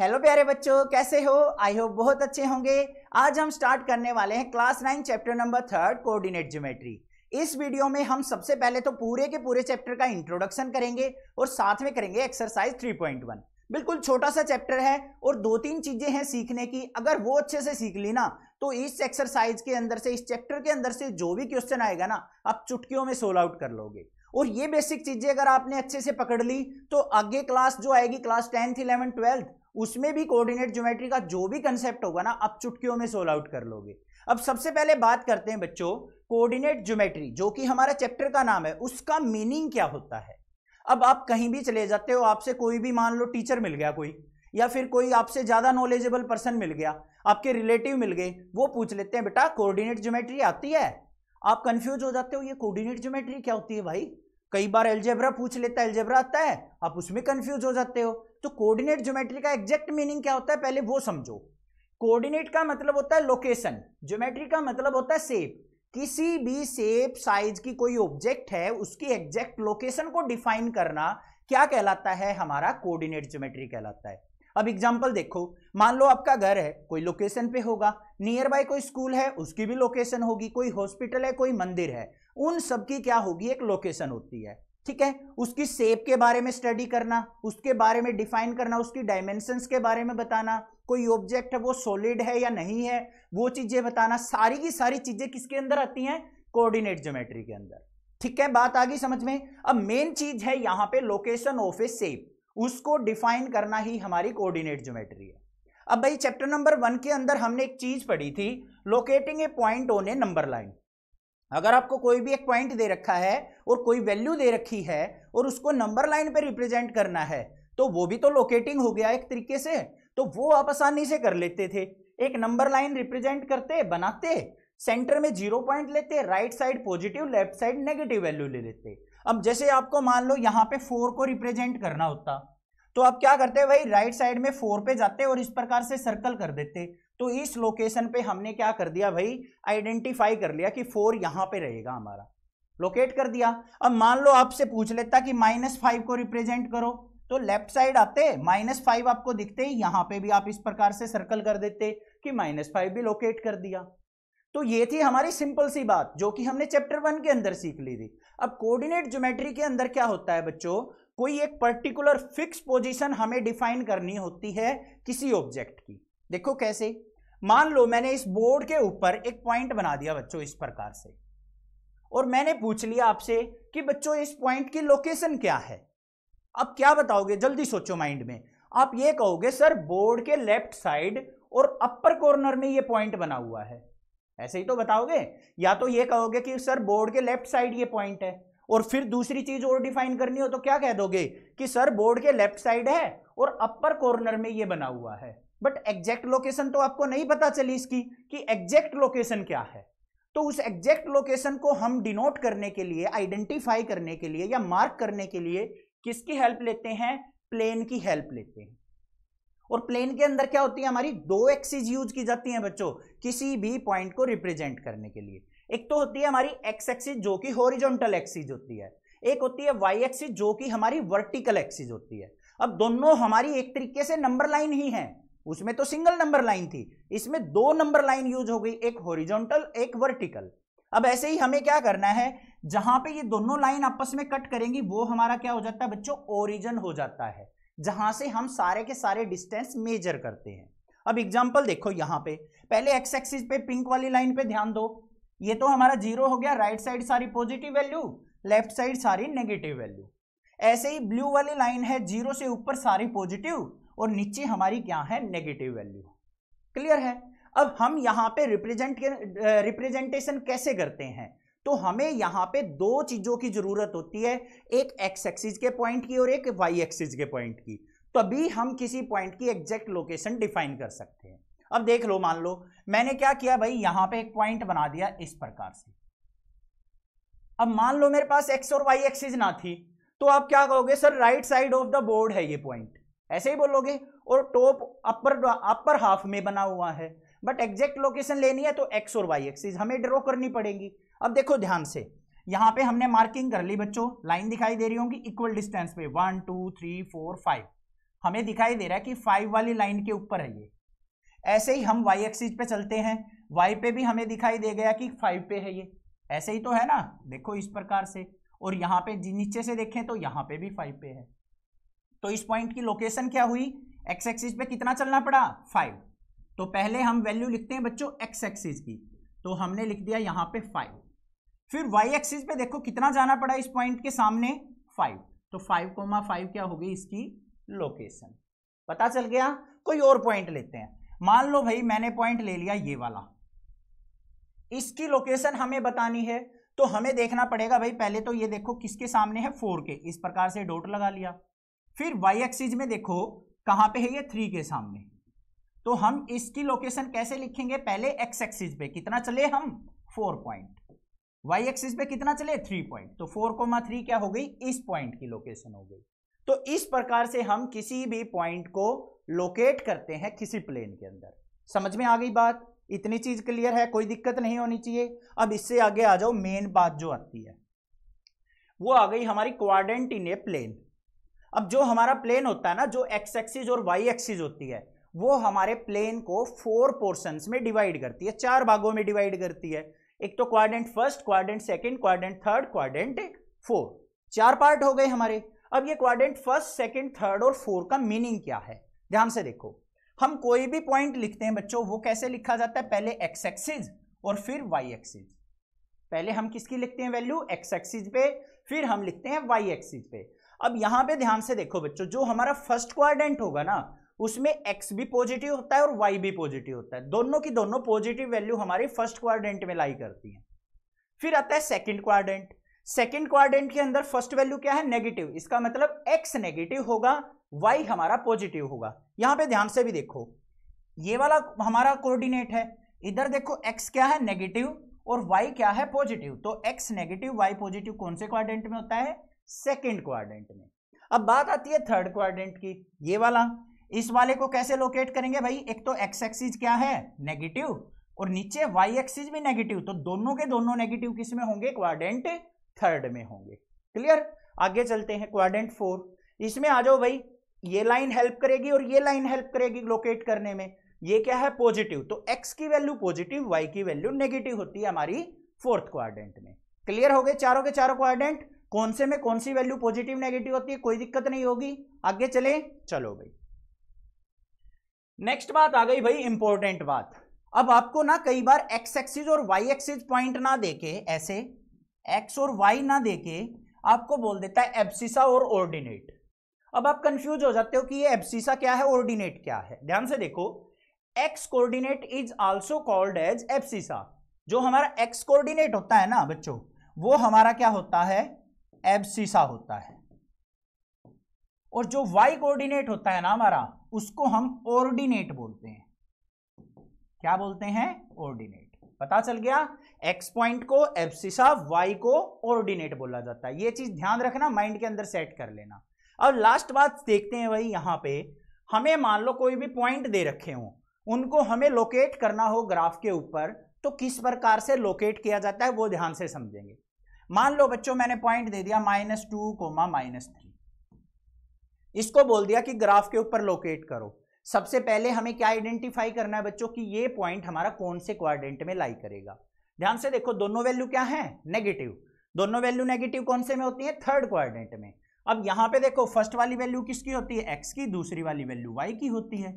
hello प्यारे बच्चों कैसे हो आई होप बहुत अच्छे होंगे आज हम स्टार्ट करने वाले हैं class nine chapter number third coordinate geometry इस वीडियो में हम सबसे पहले तो पूरे के पूरे चैप्टर का इंट्रोडक्शन करेंगे और साथ में करेंगे एक्सरसाइज 3.1 बिल्कुल छोटा सा चैप्टर है और दो तीन चीजें हैं सीखने की अगर वो अच्छे से सीख ली ना तो इस एक्सरसाइज के अंदर से इस चैप्टर के अंदर से जो भी क्वेश्चन आएगा ना आप चुटकियों में सोल्व आउट कर लोगे और ये बेसिक चीजें अगर आपने अच्छे से पकड़ ली तो आगे क्लास जो आएगी क्लास टेंथ इलेवन ट्वेल्थ उसमें भी कोऑर्डिनेट ज्योमेट्री का जो भी कंसेप्ट होगा ना आप चुटकियों में सोल्व आउट कर लोगे अब सबसे पहले बात करते हैं बच्चों कोऑर्डिनेट ज्योमेट्री जो कि हमारा चैप्टर का नाम है उसका मीनिंग क्या होता है अब आप कहीं भी चले जाते हो आपसे कोई भी मान लो टीचर मिल गया कोई या फिर कोई आपसे ज़्यादा नॉलेजेबल पर्सन मिल गया आपके रिलेटिव मिल गए वो पूछ लेते हैं बेटा कोऑर्डिनेट ज्योमेट्री आती है आप कंफ्यूज हो जाते हो ये कोऑर्डिनेट ज्योमेट्री क्या होती है भाई कई बार एल्जेब्रा पूछ लेता है एल्जेब्रा आता है आप उसमें कंफ्यूज हो जाते हो तो कोऑर्डिनेट ज्योमेट्री का एग्जैक्ट मीनिंग क्या होता है पहले वो समझो कोऑर्डिनेट का मतलब होता है लोकेशन ज्योमेट्री का मतलब होता है सेप किसी भी सेप साइज की कोई ऑब्जेक्ट है उसकी एग्जैक्ट लोकेशन को डिफाइन करना क्या कहलाता है हमारा कोऑर्डिनेट ज्योमेट्री कहलाता है अब एग्जाम्पल देखो मान लो आपका घर है कोई लोकेशन पे होगा नियर बाय कोई स्कूल है उसकी भी लोकेशन होगी कोई हॉस्पिटल है कोई मंदिर है उन सब की क्या होगी एक लोकेशन होती है ठीक है उसकी सेप के बारे में स्टडी करना उसके बारे में डिफाइन करना उसकी डायमेंशंस के बारे में बताना कोई ऑब्जेक्ट है वो सॉलिड है या नहीं है वो चीजें बताना सारी की सारी चीजें किसके अंदर आती हैं कोऑर्डिनेट ज्योमेट्री के अंदर ठीक है बात आ गई समझ में अब मेन चीज है यहां पे लोकेशन ऑफ ए सेप उसको डिफाइन करना ही हमारी कोऑर्डिनेट ज्योमेट्री है अब भाई चैप्टर नंबर वन के अंदर हमने एक चीज पढ़ी थी locating a point on a number line अगर आपको कोई भी एक पॉइंट दे रखा है और कोई वैल्यू दे रखी है और उसको नंबर लाइन पे रिप्रेजेंट करना है तो वो भी तो लोकेटिंग हो गया एक तरीके से तो वो आप आसानी से कर लेते थे एक नंबर लाइन रिप्रेजेंट करते बनाते सेंटर में जीरो पॉइंट लेते right side positive left side negative value ले लेते अब जैसे आपको मान लो यहाँ पे फोर को रिप्रेजेंट करना होता तो आप क्या करते भाई राइट साइड में फोर पे जाते और इस प्रकार से सर्कल कर देते तो इस लोकेशन पे हमने क्या कर दिया भाई आइडेंटिफाई कर लिया कि फोर यहां पे रहेगा हमारा लोकेट कर दिया अब मान लो आपसे पूछ लेता कि माइनस फाइव को रिप्रेजेंट करो तो लेफ्ट साइड आते माइनस फाइव आपको दिखते ही यहां पे भी आप इस प्रकार से सर्कल कर देते कि माइनस फाइव भी लोकेट कर दिया तो ये थी हमारी सिंपल सी बात जो कि हमने चैप्टर वन के अंदर सीख ली थी अब कोऑर्डिनेट ज्योमेट्री के अंदर क्या होता है बच्चों कोई एक पर्टिकुलर फिक्स पोजीशन हमें डिफाइन करनी होती है किसी ऑब्जेक्ट की देखो कैसे मान लो मैंने इस बोर्ड के ऊपर एक पॉइंट बना दिया बच्चों इस प्रकार से और मैंने पूछ लिया आपसे कि बच्चों इस पॉइंट की लोकेशन क्या है अब क्या बताओगे जल्दी सोचो माइंड में आप ये कहोगे सर बोर्ड के लेफ्ट साइड और अपर कॉर्नर में ये पॉइंट बना हुआ है ऐसे ही तो बताओगे या तो ये कहोगे कि सर बोर्ड के लेफ्ट साइड ये पॉइंट है और फिर दूसरी चीज और डिफाइन करनी हो तो क्या कह दोगे कि सर बोर्ड के लेफ्ट साइड है और अपर कॉर्नर में ये बना हुआ है बट एग्जैक्ट लोकेशन तो आपको नहीं पता चली इसकी कि एग्जैक्ट लोकेशन क्या है तो उस एग्जैक्ट लोकेशन को हम डिनोट करने के लिए आइडेंटिफाई करने के लिए या मार्क करने के लिए किसकी हेल्प लेते हैं प्लेन की हेल्प लेते हैं और प्लेन के अंदर क्या होती है हमारी दो एक्सिस यूज की जाती हैं बच्चों किसी भी पॉइंट को रिप्रेजेंट करने के लिए एक तो होती है हमारी एक्स एक्सिस जो कि हॉरिजॉन्टल एक्सिस होती है एक होती है वाई एक्सिस जो कि हमारी वर्टिकल एक्सिस होती है अब दोनों हमारी एक तरीके से नंबर लाइन ही है उसमें तो सिंगल नंबर लाइन थी इसमें दो नंबर लाइन यूज हो गई एक होरिजोनटल एक वर्टिकल अब ऐसे ही हमें क्या करना है जहां पे ये दोनों लाइन आपस में कट करेंगी वो हमारा क्या हो जाता है बच्चों ओरिजन हो जाता है जहां से हम सारे के सारे डिस्टेंस मेजर करते हैं अब एग्जांपल देखो यहां पे पहले एक्स एक्सिस पे पिंक वाली लाइन पे ध्यान दो ये तो हमारा जीरो हो गया राइट साइड सारी पॉजिटिव वैल्यू लेफ्ट साइड सारी नेगेटिव वैल्यू ऐसे ही ब्लू वाली लाइन है जीरो से ऊपर सारी पॉजिटिव और नीचे हमारी क्या है नेगेटिव वैल्यू क्लियर है अब हम यहां पे रिप्रेजेंट रिप्रेजेंटेशन कैसे करते हैं तो हमें यहां पे दो चीज़ों की ज़रूरत होती है एक एक्स एक्सिस के पॉइंट की और एक वाई एक्सिस के पॉइंट की तभी हम किसी पॉइंट की एग्जैक्ट लोकेशन डिफाइन कर सकते हैं अब देख लो मान लो मैंने क्या किया भाई यहां पे एक पॉइंट बना दिया इस प्रकार से अब मान लो मेरे पास एक्स और वाई एक्सिस ना थी तो आप क्या कहोगे sir right side of the board है ये पॉइंट ऐसे ही बोलोगे और टॉप अपर अपर हाफ में बना हुआ है बट एग्जैक्ट लोकेशन लेनी है तो एक्स और वाई एक्सिस हमें ड्रॉ करनी पड़ेगी अब देखो ध्यान से यहाँ पे हमने मार्किंग कर ली बच्चों लाइन दिखाई दे रही होंगी इक्वल डिस्टेंस पे one two three four five हमें दिखाई दे रहा है कि फाइव वाली लाइन के ऊपर है ये ऐसे ही हम वाई एक्सिस पे चलते हैं वाई पे भी हमें दिखाई दे गया कि फाइव पे है ये ऐसे ही तो है ना देखो इस प्रकार से और यहाँ पे नीचे से देखें तो यहाँ पे भी फाइव पे है तो इस पॉइंट की लोकेशन क्या हुई एक्स एक्सिस पे कितना चलना पड़ा फाइव तो पहले हम वैल्यू लिखते हैं बच्चों एक्स एक्सिस की तो हमने लिख दिया यहाँ पे फाइव फिर वाई एक्सिस पे देखो कितना जाना पड़ा इस पॉइंट के सामने फाइव तो फाइव कोमा फाइव क्या होगी इसकी लोकेशन पता चल गया कोई और पॉइंट लेते हैं मान लो भाई मैंने पॉइंट ले लिया ये वाला इसकी लोकेशन हमें बतानी है तो हमें देखना पड़ेगा भाई पहले तो ये देखो किसके सामने है फोर के इस प्रकार से डोट लगा लिया फिर वाई एक्सिस में देखो कहाँ पे है ये थ्री के सामने तो हम इसकी लोकेशन कैसे लिखेंगे पहले एक्स एक्सिस पे कितना चले हम फोर पॉइंट वाई एक्सिस पे कितना चले थ्री पॉइंट तो फोर कोमा थ्री क्या हो गई इस पॉइंट की लोकेशन हो गई तो इस प्रकार से हम किसी भी पॉइंट को लोकेट करते हैं किसी प्लेन के अंदर समझ में आ गई बात इतनी चीज क्लियर है कोई दिक्कत नहीं होनी चाहिए अब इससे आगे आ जाओ मेन बात जो आती है वो आ गई हमारी क्वाड्रेंट इन ए प्लेन अब जो हमारा प्लेन होता है ना जो एक्स एक्सिस और वाई एक्सिस होती है वो हमारे प्लेन को फोर पोर्शंस में डिवाइड करती है चार भागों में डिवाइड करती है एक तो quadrant first quadrant second quadrant third quadrant four चार पार्ट हो गए हमारे अब ये क्वाड्रेंट फर्स्ट सेकंड थर्ड और फोर का मीनिंग क्या है ध्यान से देखो हम कोई भी पॉइंट लिखते हैं बच्चों वो कैसे लिखा जाता है पहले एक्स एक्सिस और फिर वाई एक्सिस पहले हम किसकी लिखते हैं वैल्यू एक्स एक्सिस पे फिर हम लिखते हैं वाई एक्सिस पे अब यहां पे ध्यान से देखो बच्चों जो हमारा फर्स्ट क्वाड्रेंट होगा ना उसमें एक्स भी पॉजिटिव होता है और वाई भी पॉजिटिव होता है दोनों की दोनों पॉजिटिव वैल्यू हमारी फर्स्ट क्वाड्रेंट में लाई करती है फिर आता है सेकंड क्वाड्रेंट सेकंड क्वाड्रेंट के अंदर फर्स्ट वैल्यू क्या है नेगेटिव इसका मतलब एक्स नेगेटिव होगा वाई हमारा पॉजिटिव होगा यहां पे ध्यान से भी देखो ये वाला हमारा कोऑर्डिनेट है इधर देखो एक्स क्या है नेगेटिव और वाई क्या है पॉजिटिव तो एक्स नेगेटिव वाई पॉजिटिव कौन से क्वाड्रेंट में होता है सेकेंड क्वाड्रेंट में अब बात आती है थर्ड क्वाड्रेंट की ये वाला इस वाले को कैसे लोकेट करेंगे भाई एक तो एक्स एक्सिस क्या है नेगेटिव और नीचे वाई एक्सिस भी नेगेटिव तो दोनों के दोनों नेगेटिव किस में होंगे क्वाड्रेंट थर्ड में होंगे क्लियर आगे चलते हैं क्वाड्रेंट फोर इसमें आ जाओ भाई ये लाइन हेल्प करेगी और ये लाइन हेल्प करेगी लोकेट करने में ये क्या है पॉजिटिव तो एक्स की वैल्यू पॉजिटिव वाई की वैल्यू नेगेटिव होती है हमारी फोर्थ क्वाड्रेंट में क्लियर हो गए चारों के चारों क्वाड्रेंट कौन से में कौन सी वैल्यू पॉजिटिव नेगेटिव होती है कोई दिक्कत नहीं होगी आगे चले चलो भाई नेक्स्ट बात आ गई भाई इंपॉर्टेंट बात अब आपको ना कई बार एक्स एक्सिस और वाई एक्सिस पॉइंट ना देके ऐसे एक्स और वाई ना देके आपको बोल देता है एब्सिसा और ऑर्डिनेट अब आप कंफ्यूज हो जाते हो कि ये एब्सिसा क्या है ऑर्डिनेट क्या है ध्यान से देखो X coordinate is also called as abscissa जो हमारा एक्स कोऑर्डिनेट होता है ना बच्चों वो हमारा क्या होता है एबसीसा होता है और जो वाई कोऑर्डिनेट होता है ना हमारा उसको हम ऑर्डिनेट बोलते हैं क्या बोलते हैं ऑर्डिनेट पता चल गया एक्स पॉइंट को एबसीसा वाई को ऑर्डिनेट बोला जाता है ये चीज ध्यान रखना माइंड के अंदर सेट कर लेना और लास्ट बात देखते हैं भाई यहां पे हमें मान लो कोई भी पॉइंट दे रखे हो उनको हमें लोकेट करना हो ग्राफ के ऊपर तो किस प्रकार से लोकेट किया जाता है वो ध्यान से समझेंगे मान लो बच्चों मैंने पॉइंट दे दिया minus two comma minus three इसको बोल दिया कि ग्राफ के ऊपर लोकेट करो सबसे पहले हमें क्या आइडेंटिफाई करना है बच्चों कि ये पॉइंट हमारा कौन से क्वाड्रेंट में लाई करेगा ध्यान से देखो दोनों वैल्यू क्या है नेगेटिव दोनों वैल्यू नेगेटिव कौन से में होती है थर्ड क्वाड्रेंट में अब यहां पे देखो फर्स्ट वाली वैल्यू किसकी होती है एक्स की दूसरी वाली वैल्यू वाई की होती है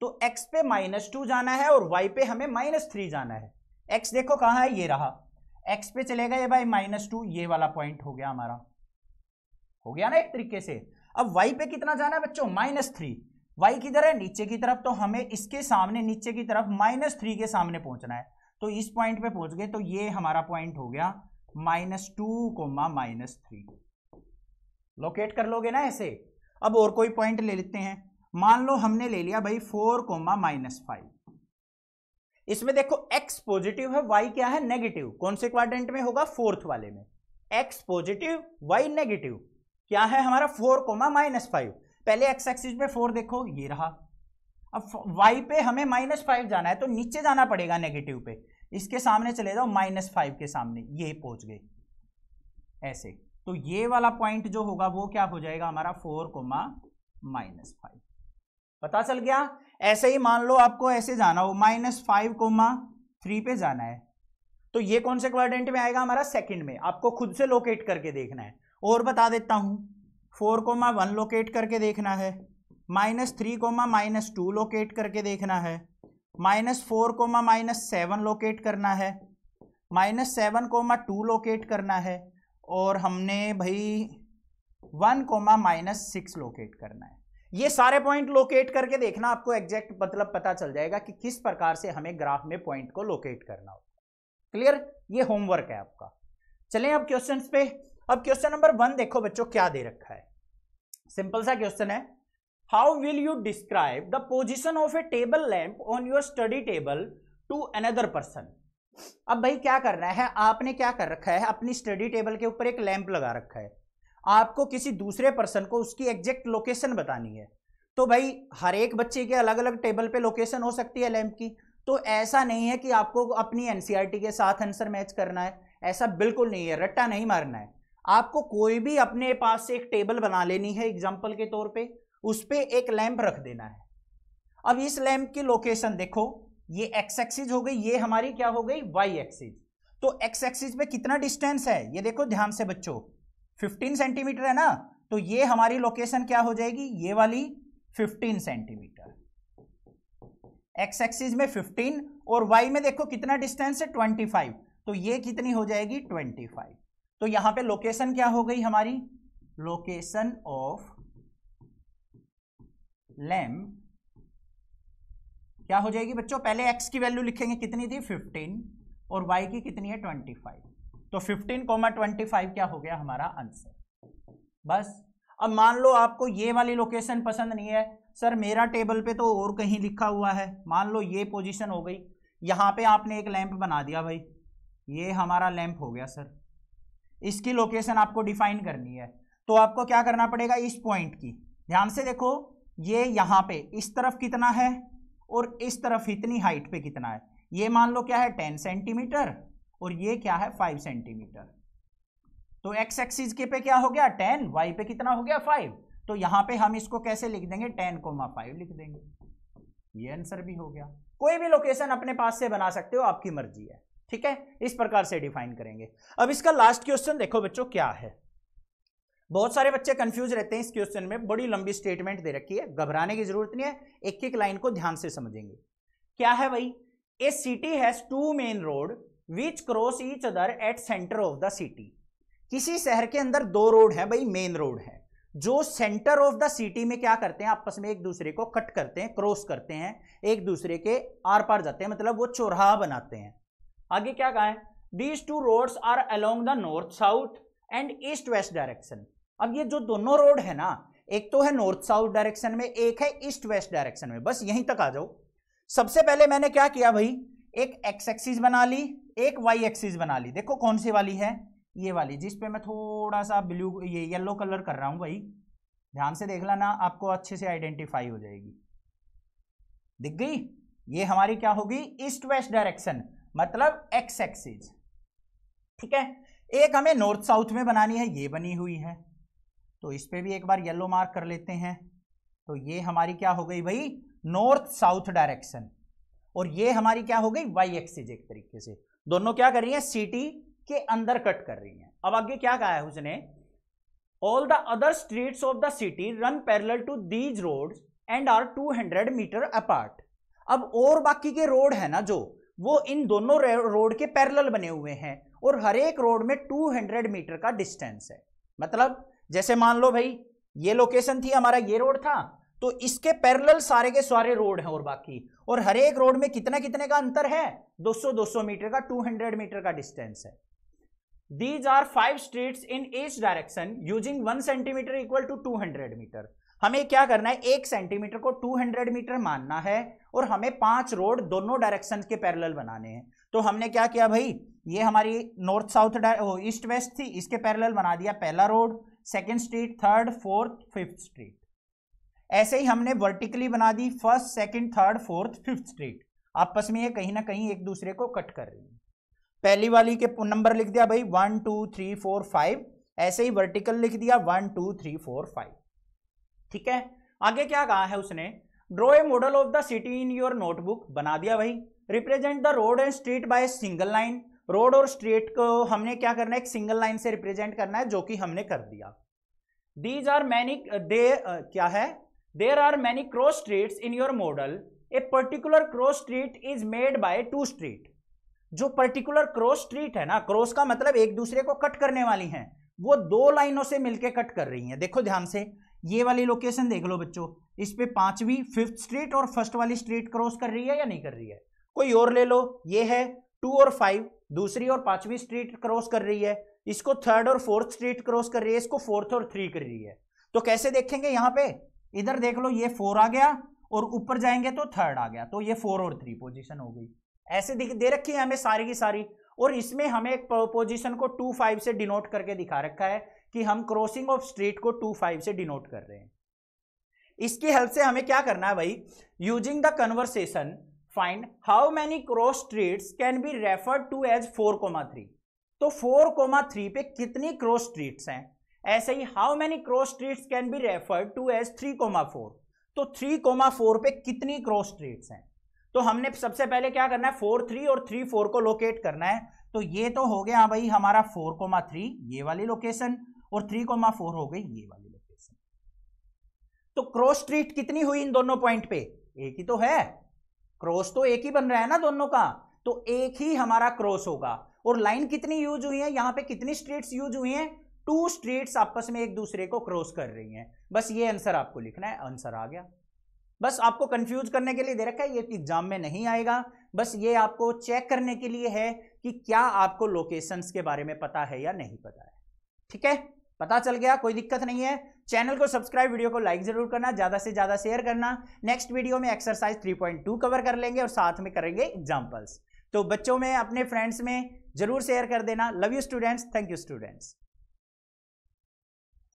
तो एक्स पे माइनस टू जाना है और वाई पे हमें माइनस थ्री जाना है एक्स देखो कहाँ है ये रहा एक्स पे चलेगा ये बाई माइनस टू ये वाला पॉइंट हो गया हमारा हो गया ना एक तरीके से अब वाई पे कितना जाना है बच्चों माइनस थ्री वाई किधर है नीचे की तरफ तो हमें इसके सामने नीचे की तरफ माइनस थ्री के सामने पहुंचना है तो इस पॉइंट पे पहुंच गए तो ये हमारा पॉइंट हो गया minus two comma minus three locate कर लोगे ना ऐसे अब और कोई पॉइंट ले लेते हैं मान लो हमने ले लिया भाई फोर कोमा माइनस फाइव इसमें देखो एक्स पॉजिटिव है वाई क्या है नेगेटिव कौन से क्वाड्रेंट में होगा फोर्थ वाले में x पॉजिटिव y नेगेटिव क्या है हमारा फोर कोमा माइनस फाइव पहले एक्स एक्सिस में फोर देखो ये रहा अब वाई पे हमें माइनस फाइव जाना है तो नीचे जाना पड़ेगा नेगेटिव पे इसके सामने चले जाओ माइनस फाइव के सामने ये पहुंच गए ऐसे तो ये वाला पॉइंट जो होगा वो क्या हो जाएगा हमारा फोर कोमा माइनस फाइव पता चल गया ऐसे ही मान लो आपको ऐसे जाना हो माइनस फाइव कोमा थ्री पे जाना है तो ये कौन से क्वाड्रेंट में आएगा हमारा सेकंड में आपको खुद से लोकेट करके देखना है और बता देता हूँ फोर कोमा वन लोकेट करके देखना है minus three comma minus two locate करके देखना है minus four comma minus seven locate करना है minus seven comma two locate करना है और हमने भाई one comma minus six locate करना है ये सारे पॉइंट लोकेट करके देखना आपको एग्जैक्ट मतलब पता चल जाएगा कि किस प्रकार से हमें ग्राफ में पॉइंट को लोकेट करना होगा क्लियर ये होमवर्क है आपका चलें अब क्वेश्चन पे अब क्वेश्चन नंबर वन देखो बच्चों क्या दे रखा है सिंपल सा क्वेश्चन है how will you describe the position of a table lamp on your study table to another person अब भाई क्या करना है आपने क्या कर रखा है अपनी स्टडी टेबल के ऊपर एक लैंप लगा रखा है आपको किसी दूसरे पर्सन को उसकी एग्जैक्ट लोकेशन बतानी है तो भाई हर एक बच्चे के अलग अलग टेबल पे लोकेशन हो सकती है लैम्प की तो ऐसा नहीं है कि आपको अपनी एन e के साथ आंसर मैच करना है ऐसा बिल्कुल नहीं है रट्टा नहीं मारना है आपको कोई भी अपने पास से एक टेबल बना लेनी है एग्जाम्पल के तौर पर उस पर एक लैम्प रख देना है अब इस लैम्प की लोकेशन देखो ये एक्स एक्सिस हो गई ये हमारी क्या हो गई वाई एक्सिस तो एक्स एक्सिस पे कितना डिस्टेंस है ये देखो ध्यान से बच्चों 15 सेंटीमीटर है ना तो ये हमारी लोकेशन क्या हो जाएगी ये वाली 15 सेंटीमीटर एक्स एक्सिस में 15 और वाई में देखो कितना डिस्टेंस है 25 तो ये कितनी हो जाएगी 25 तो यहां पे लोकेशन क्या हो गई हमारी लोकेशन ऑफ लैम क्या हो जाएगी बच्चों पहले एक्स की वैल्यू लिखेंगे कितनी थी 15 और वाई की कितनी है 25 तो 15.25 क्या हो गया हमारा आंसर बस अब मान लो आपको ये वाली लोकेशन पसंद नहीं है सर मेरा टेबल पे तो और कहीं लिखा हुआ है मान लो ये पोजीशन हो गई यहाँ पे आपने एक लैंप बना दिया भाई ये हमारा लैंप हो गया सर इसकी लोकेशन आपको डिफाइन करनी है तो आपको क्या करना पड़ेगा इस पॉइंट की ध्यान से देखो ये यहाँ पे इस तरफ कितना है और इस तरफ इतनी हाइट पे कितना है ये मान लो क्या है टेन सेंटीमीटर और ये क्या है फाइव सेंटीमीटर तो एक्स एक्सिस के पे क्या हो गया टेन वाई पे कितना हो गया फाइव तो यहां पे हम इसको कैसे लिख देंगे टेन कोमा फाइव लिख देंगे ये आंसर भी हो गया कोई भी लोकेशन अपने पास से बना सकते हो आपकी मर्जी है ठीक है इस प्रकार से डिफाइन करेंगे अब इसका लास्ट क्वेश्चन देखो बच्चों क्या है बहुत सारे बच्चे कंफ्यूज रहते हैं इस क्वेश्चन में बड़ी लंबी स्टेटमेंट दे रखी है घबराने की जरूरत नहीं है एक एक लाइन को ध्यान से समझेंगे क्या है भाई a city has two main road which cross each other at centre of the city किसी शहर के अंदर दो रोड है भाई मेन रोड है जो सेंटर ऑफ द सिटी में क्या करते हैं आपस में एक दूसरे को कट करते हैं क्रॉस करते हैं एक दूसरे के आर पार जाते हैं मतलब वो चौराहा बनाते हैं आगे क्या कहा है these two roads are along the north south and east west direction अब ये जो दोनों रोड है ना एक तो है नॉर्थ साउथ डायरेक्शन में एक है ईस्ट वेस्ट डायरेक्शन में बस यहीं तक आ जाओ सबसे पहले मैंने क्या किया भाई एक एक्स एक्सिस बना ली एक वाई एक्सिस बना ली देखो कौन सी वाली है ये वाली जिस पे मैं थोड़ा सा ब्लू ये येलो कलर कर रहा हूँ भाई ध्यान से देख लेना आपको अच्छे से आइडेंटिफाई हो जाएगी दिख गई ये हमारी क्या होगी ईस्ट वेस्ट डायरेक्शन मतलब एक्स एक्सिस ठीक है एक हमें नॉर्थ साउथ में बनानी है ये बनी हुई है तो इस पर भी एक बार येलो मार्क कर लेते हैं तो ये हमारी क्या हो गई भाई नॉर्थ साउथ डायरेक्शन और ये हमारी क्या हो गई वाई एक्सिस एक तरीके से दोनों क्या कर रही हैं सिटी के अंदर कट कर रही हैं अब आगे क्या कहा है उसने all the other streets of the city run parallel to these road and are 200 metre apart अब और बाकी के रोड है ना जो वो इन दोनों रोड के पैरल बने हुए हैं और हर एक रोड में 200 मीटर का डिस्टेंस है मतलब जैसे मान लो भाई ये लोकेशन थी हमारा ये रोड था तो इसके पैरेलल सारे के सारे रोड हैं और बाकी और हर एक रोड में कितने कितने का अंतर है 200 200 मीटर का 200 मीटर का डिस्टेंस है these are five streets in each direction using one centimetre equal to two metre हमें क्या करना है एक सेंटीमीटर को 200 मीटर मानना है और हमें पांच रोड दोनों डायरेक्शन के पैरेलल बनाने हैं तो हमने क्या किया भाई ये हमारी नॉर्थ साउथ ईस्ट वेस्ट थी इसके पैरेलल बना दिया पहला road second street third fourth fifth street ऐसे ही हमने वर्टिकली बना दी first second third fourth fifth street आपस में ये कहीं ना कहीं एक दूसरे को कट कर रही है पहली वाली के नंबर लिख दिया भाई one two three four five ऐसे ही वर्टिकल लिख दिया one two three four five ठीक है आगे क्या कहा है उसने draw a model of the city in your notebook बना दिया भाई represent the road and street by single line road और स्ट्रीट को हमने क्या करना है एक सिंगल लाइन से रिप्रेजेंट करना है जो कि हमने कर दिया दीज आर मैनी दे क्या है there are many cross streets in your model a particular cross street is made by two street जो पर्टिकुलर क्रॉस स्ट्रीट है ना क्रॉस का मतलब एक दूसरे को कट करने वाली है वो दो लाइनों से मिलकर कट कर रही है देखो ध्यान से ये वाली लोकेशन देख लो बच्चों इस पे पांचवी फिफ्थ स्ट्रीट और फर्स्ट वाली स्ट्रीट क्रॉस कर रही है या नहीं कर रही है कोई और ले लो ये है टू और फाइव दूसरी और पांचवी स्ट्रीट क्रॉस कर रही है इसको थर्ड और फोर्थ स्ट्रीट क्रॉस कर रही है इसको फोर्थ और थ्री कर रही है तो कैसे देखेंगे यहां पे इधर देख लो ये फोर आ गया और ऊपर जाएंगे तो थर्ड आ गया तो ये फोर और थ्री पोजिशन हो गई ऐसे दे रखी है हमें सारी की सारी और इसमें हमें एक पोजिशन को टू फाइव से डिनोट करके दिखा रखा है कि हम क्रॉसिंग ऑफ स्ट्रीट को टू फाइव से डिनोट कर रहे हैं इसकी हेल्प से हमें क्या करना है भाई using the conversation find how many cross streets can be refer to as four comma three तो फोर कोमा थ्री पे कितनी क्रॉस स्ट्रीट्स हैं ऐसे ही how many cross streets can be referred to as three coma four तो थ्री coma फोर पे कितनी क्रॉस स्ट्रीट्स हैं तो हमने सबसे पहले क्या करना है फोर थ्री और थ्री फोर को लोकेट करना है तो ये तो हो गया भाई हमारा फोर कोमा थ्री ये वाली लोकेशन और थ्री कोमा फोर हो गई ये वाली लोकेशन तो क्रॉस स्ट्रीट कितनी हुई इन दोनों पॉइंट पे एक ही तो है क्रॉस तो एक ही बन रहा है ना दोनों का तो एक ही हमारा क्रॉस होगा और लाइन कितनी यूज हुई है यहां पे कितनी स्ट्रीट्स यूज हुई हैं टू स्ट्रीट्स आपस में एक दूसरे को क्रॉस कर रही हैं बस ये आंसर आपको लिखना है आंसर आ गया बस आपको कंफ्यूज करने के लिए दे रखा है ये एग्जाम में नहीं आएगा बस ये आपको चेक करने के लिए है कि क्या आपको लोकेशंस के बारे में पता है या नहीं पता है ठीक है पता चल गया कोई दिक्कत नहीं है चैनल को सब्सक्राइब वीडियो को लाइक जरूर करना ज्यादा से ज्यादा शेयर करना नेक्स्ट वीडियो में एक्सरसाइज 3.2 कवर कर लेंगे और साथ में करेंगे एग्जाम्पल्स तो बच्चों में अपने फ्रेंड्स में जरूर शेयर कर देना love you students thank you students